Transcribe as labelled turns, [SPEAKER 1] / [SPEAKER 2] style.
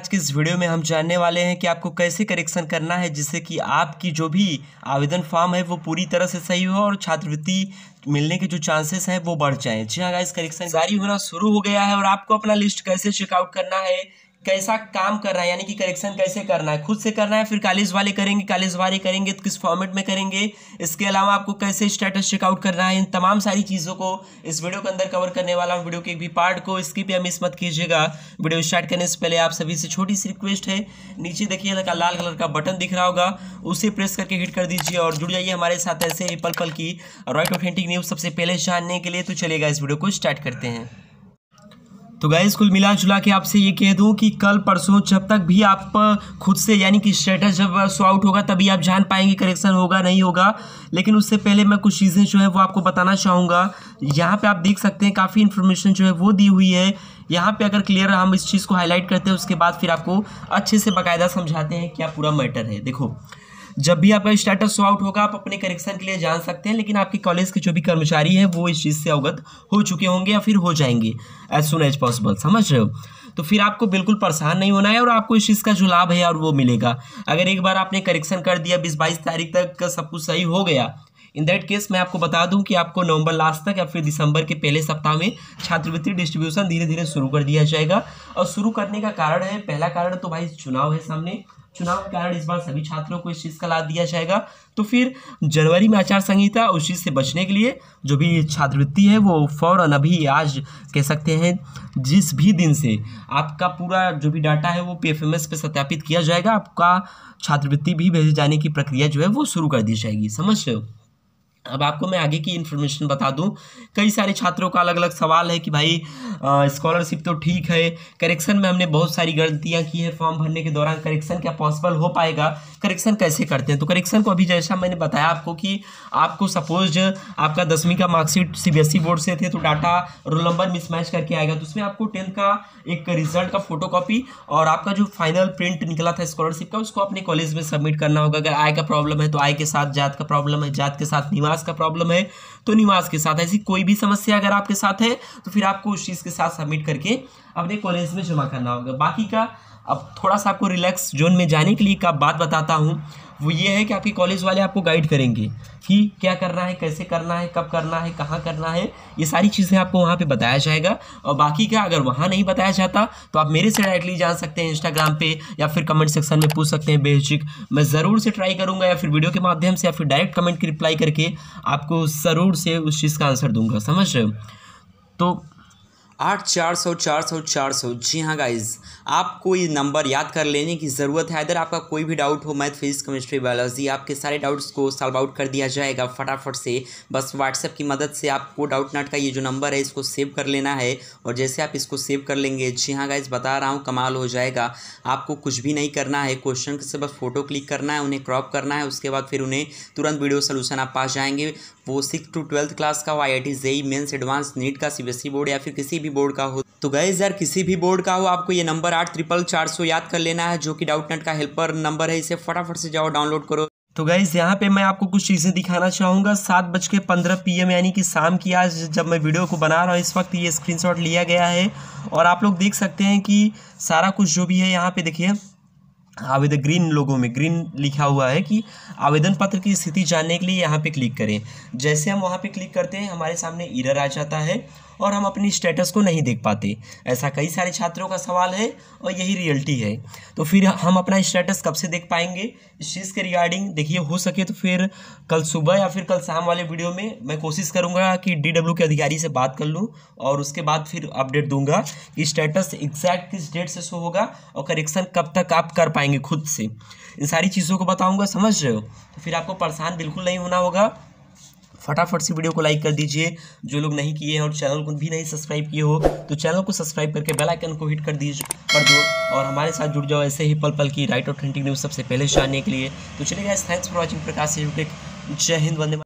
[SPEAKER 1] आज के इस वीडियो में हम जानने वाले हैं कि आपको कैसे करेक्शन करना है जिससे कि आपकी जो भी आवेदन फॉर्म है वो पूरी तरह से सही हो और छात्रवृत्ति मिलने के जो चांसेस हैं वो बढ़ जाएं जी हाँ इस करेक्शन जारी होना शुरू हो गया है और आपको अपना लिस्ट कैसे चेकआउट करना है कैसा काम करना है यानी कि करेक्शन कैसे करना है खुद से करना है फिर कॉलेज वाले करेंगे कॉलेज वाले करेंगे तो किस फॉर्मेट में करेंगे इसके अलावा आपको कैसे स्टेटस चेकआउट करना है इन तमाम सारी चीज़ों को इस वीडियो के अंदर कवर करने वाला हूँ वीडियो के एक भी पार्ट को इसकी भी हमें मत कीजिएगा वीडियो स्टार्ट करने से पहले आप सभी से छोटी सी रिक्वेस्ट है नीचे देखिए लाल कलर का बटन दिख रहा होगा उसे प्रेस करके हिट कर दीजिए और जुड़ जाइए हमारे साथ ऐसे ही पल पल की राइट ऑथेंटिक न्यूज़ सबसे पहले जानने के लिए तो चलेगा इस वीडियो को स्टार्ट करते हैं तो गाइज कुल मिला जुला के आपसे ये कह दूँ कि कल परसों जब तक भी आप खुद से यानी कि स्टेटस जब सो आउट होगा तभी आप जान पाएंगे करेक्शन होगा नहीं होगा लेकिन उससे पहले मैं कुछ चीज़ें जो है वो आपको बताना चाहूँगा यहाँ पे आप देख सकते हैं काफ़ी इन्फॉर्मेशन जो है वो दी हुई है यहाँ पे अगर क्लियर हम इस चीज़ को हाईलाइट करते हैं उसके बाद फिर आपको अच्छे से बाकायदा समझाते हैं क्या पूरा मैटर है देखो जब भी आपका स्टेटस शो आउट होगा आप अपने करेक्शन के लिए जान सकते हैं लेकिन आपके कॉलेज के जो भी कर्मचारी है वो इस चीज़ से अवगत हो चुके होंगे या फिर हो जाएंगे एज सुन एज पॉसिबल समझ रहे हो तो फिर आपको बिल्कुल परेशान नहीं होना है और आपको इस चीज़ का जो लाभ है और वो मिलेगा अगर एक बार आपने करेक्शन कर दिया बीस बाईस तारीख तक सब कुछ सही हो गया इन दैट केस मैं आपको बता दूं कि आपको नवंबर लास्ट तक या फिर दिसंबर के पहले सप्ताह में छात्रवृत्ति डिस्ट्रीब्यूशन धीरे धीरे शुरू कर दिया जाएगा और शुरू करने का कारण है पहला कारण तो भाई चुनाव है सामने चुनाव के कारण इस बार सभी छात्रों को इस चीज़ का लाभ दिया जाएगा तो फिर जनवरी में आचार संहिता उस चीज़ से बचने के लिए जो भी छात्रवृत्ति है वो फौरन अभी आज कह सकते हैं जिस भी दिन से आपका पूरा जो भी डाटा है वो पी एफ एम एस सत्यापित किया जाएगा आपका छात्रवृत्ति भी भेजे जाने की प्रक्रिया जो है वो शुरू कर दी जाएगी समझ रहे हो अब आपको मैं आगे की इन्फॉर्मेशन बता दूं कई सारे छात्रों का अलग अलग सवाल है कि भाई स्कॉलरशिप तो ठीक है करेक्शन में हमने बहुत सारी गलतियां की है फॉर्म भरने के दौरान करेक्शन क्या पॉसिबल हो पाएगा करेक्शन कैसे करते हैं तो करेक्शन को अभी जैसा मैंने बताया आपको कि आपको सपोज आपका दसवीं का मार्कशीट सी बोर्ड से थे तो डाटा रोल नंबर मिसमैच करके आएगा तो उसमें आपको टेंथ का एक रिजल्ट का फोटो और आपका जो फाइनल प्रिंट निकला था स्कॉलरशिप का उसको अपने कॉलेज में सबमिट करना होगा अगर आय का प्रॉब्लम है तो आय के साथ जात का प्रॉब्लम है जात के साथ निवा निवास का प्रॉब्लम है तो निवास के साथ ऐसी कोई भी समस्या अगर आपके साथ है तो फिर आपको उस चीज़ के साथ सबमिट करके अपने कॉलेज में जमा करना होगा बाकी का अब थोड़ा सा आपको रिलैक्स जोन में जाने के लिए का बात बताता हूँ वो ये है कि आपके कॉलेज वाले आपको गाइड करेंगे कि क्या करना है कैसे करना है कब करना है कहाँ करना है ये सारी चीज़ें आपको वहाँ पे बताया जाएगा और बाकी क्या अगर वहाँ नहीं बताया जाता तो आप मेरे से डायरेक्टली जान सकते हैं इंस्टाग्राम पे या फिर कमेंट सेक्शन में पूछ सकते हैं बेहिचिक मैं ज़रूर से ट्राई करूँगा या फिर वीडियो के माध्यम से या फिर डायरेक्ट कमेंट की रिप्लाई करके आपको ज़रूर से उस चीज़ का आंसर दूंगा समझ रहे हो तो आठ चार सौ चार सौ चार सौ जी हाँ गाइज आपको ये नंबर याद कर लेने की ज़रूरत है इधर आपका कोई भी डाउट हो मैथ फिजिक्स केमिस्ट्री बायोलॉजी आपके सारे डाउट्स को सॉल्व आउट कर दिया जाएगा फटाफट से बस व्हाट्सएप की मदद से आपको डाउट नाट का ये जो नंबर है इसको सेव कर लेना है और जैसे आप इसको सेव कर लेंगे जी हाँ गाइज बता रहा हूँ कमाल हो जाएगा आपको कुछ भी नहीं करना है क्वेश्चन से बस फोटो क्लिक करना है उन्हें क्रॉप करना है उसके बाद फिर उन्हें तुरंत वीडियो सोल्यूशन आप पास जाएंगे वो सिक्स टू ट्वेल्थ क्लास का हो I I T JEE mains advance NEET का सी बोर्ड e या फिर किसी भी भी बोर्ड का हो तो गैस यार किसी भी बोर्ड का हो आपको ये नंबर आठ ट्रिपल चार सौ याद कर लेना है जो कि डाउटनेट का हेल्पर नंबर है इसे फटाफट से जाओ डाउनलोड करो तो गैस यहाँ पे मैं आपको कुछ चीज़ें दिखाना चाहूँगा सात बज के पंद्रह पी यानी कि शाम की आज जब मैं वीडियो को बना रहा हूँ इस वक्त ये स्क्रीन लिया गया है और आप लोग देख सकते हैं कि सारा कुछ जो भी है यहाँ पर देखिए आवेदन ग्रीन लोगों में ग्रीन लिखा हुआ है कि आवेदन पत्र की स्थिति जानने के लिए यहाँ पे क्लिक करें जैसे हम वहाँ पे क्लिक करते हैं हमारे सामने इरर आ जाता है और हम अपनी स्टेटस को नहीं देख पाते ऐसा कई सारे छात्रों का सवाल है और यही रियलिटी है तो फिर हम अपना स्टेटस कब से देख पाएंगे इस चीज़ के रिगार्डिंग देखिए हो सके तो फिर कल सुबह या फिर कल शाम वाले वीडियो में मैं कोशिश करूँगा कि डी के अधिकारी से बात कर लूँ और उसके बाद फिर अपडेट दूंगा कि स्टेटस एग्जैक्ट किस डेट से शो होगा और करेक्शन कब तक आप कर पाएंगे खुद से इन सारी चीज़ों को बताऊँगा समझ रहे हो तो फिर आपको परेशान बिल्कुल नहीं होना होगा फटाफट से वीडियो को लाइक कर दीजिए जो लोग नहीं किए हैं और चैनल को भी नहीं सब्सक्राइब किए हो तो चैनल को सब्सक्राइब करके बेलाइकन को हिट कर दीजिए कर दो और हमारे साथ जुड़ जाओ ऐसे ही पल पल की राइट ऑथेंटिक न्यूज़ सबसे पहले जानने के लिए तो चलिए थैंक्स फॉर वॉचिंग प्रकाश के जय हिंद वंदे